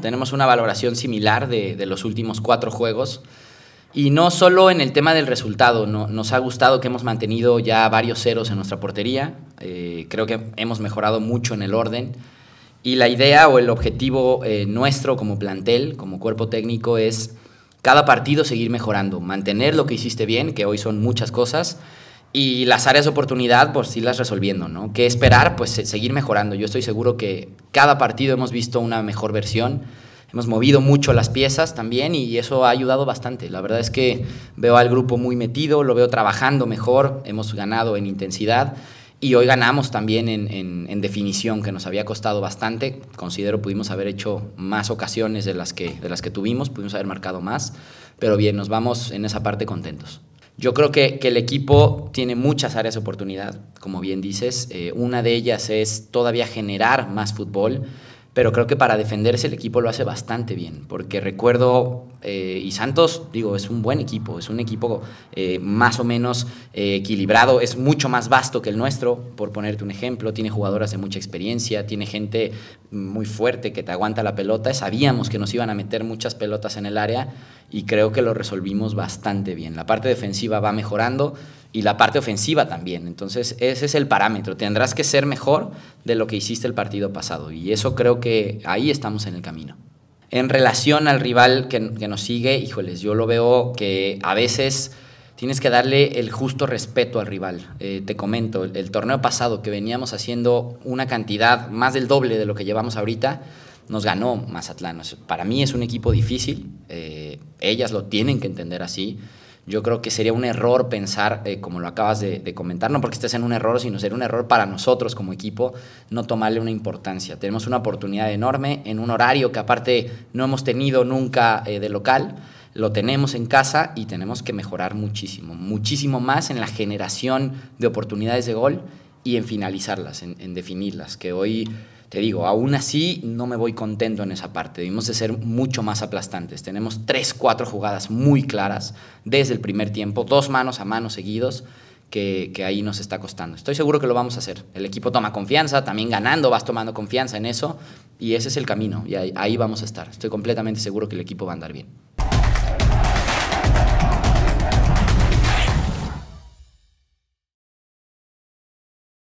Tenemos una valoración similar de, los últimos cuatro juegos. Y no solo en el tema del resultado, nos ha gustado que hemos mantenido ya varios ceros en nuestra portería, eh, creo que hemos mejorado mucho en el orden y la idea o el objetivo eh, nuestro como plantel, como cuerpo técnico es cada partido seguir mejorando, mantener lo que hiciste bien, que hoy son muchas cosas, y las áreas de oportunidad, pues las resolviendo, ¿no? ¿Qué esperar? Pues seguir mejorando. Yo estoy seguro que cada partido hemos visto una mejor versión. Hemos movido mucho las piezas también y eso ha ayudado bastante. La verdad es que veo al grupo muy metido, lo veo trabajando mejor, hemos ganado en intensidad y hoy ganamos también en, en, en definición, que nos había costado bastante. Considero pudimos haber hecho más ocasiones de las que, de las que tuvimos, pudimos haber marcado más, pero bien, nos vamos en esa parte contentos. Yo creo que, que, el equipo tiene muchas áreas de oportunidad, como bien dices. Eh, una de ellas es todavía generar más fútbol pero creo que para defenderse el equipo lo hace bastante bien, porque recuerdo, eh, y Santos, digo, es un buen equipo, es un equipo eh, más o menos eh, equilibrado, es mucho más vasto que el nuestro, por ponerte un ejemplo, tiene jugadoras de mucha experiencia, tiene gente muy fuerte que te aguanta la pelota, sabíamos que nos iban a meter muchas pelotas en el área y creo que lo resolvimos bastante bien. La parte defensiva va mejorando y la parte ofensiva también. Entonces, ese es el parámetro. Tendrás que ser mejor de lo que hiciste el partido pasado. Y eso creo que ahí estamos en el camino. En relación al rival que, nos sigue, híjoles, yo lo veo que a veces tienes que darle el justo respeto al rival. Eh, te comento, el, torneo pasado que veníamos haciendo una cantidad más del doble de lo que llevamos ahorita, nos ganó Mazatlán. Para mí es un equipo difícil, eh, ellas lo tienen que entender así yo creo que sería un error pensar, eh, como lo acabas de, comentar, no porque estés en un error, sino sería un error para nosotros como equipo no tomarle una importancia. Tenemos una oportunidad enorme en un horario que aparte no hemos tenido nunca eh, de local lo tenemos en casa y tenemos que mejorar muchísimo, muchísimo más en la generación de oportunidades de gol y en finalizarlas, en, en definirlas, que hoy te digo, aún así no me voy contento en esa parte. Debimos de ser mucho más aplastantes. Tenemos tres, cuatro jugadas muy claras desde el primer tiempo, dos manos a manos seguidos. Que, ahí nos está costando. Estoy seguro que lo vamos a hacer. El equipo toma confianza, también ganando vas tomando confianza en eso y ese es el camino y ahí, ahí vamos a estar. Estoy completamente seguro que el equipo va a andar bien.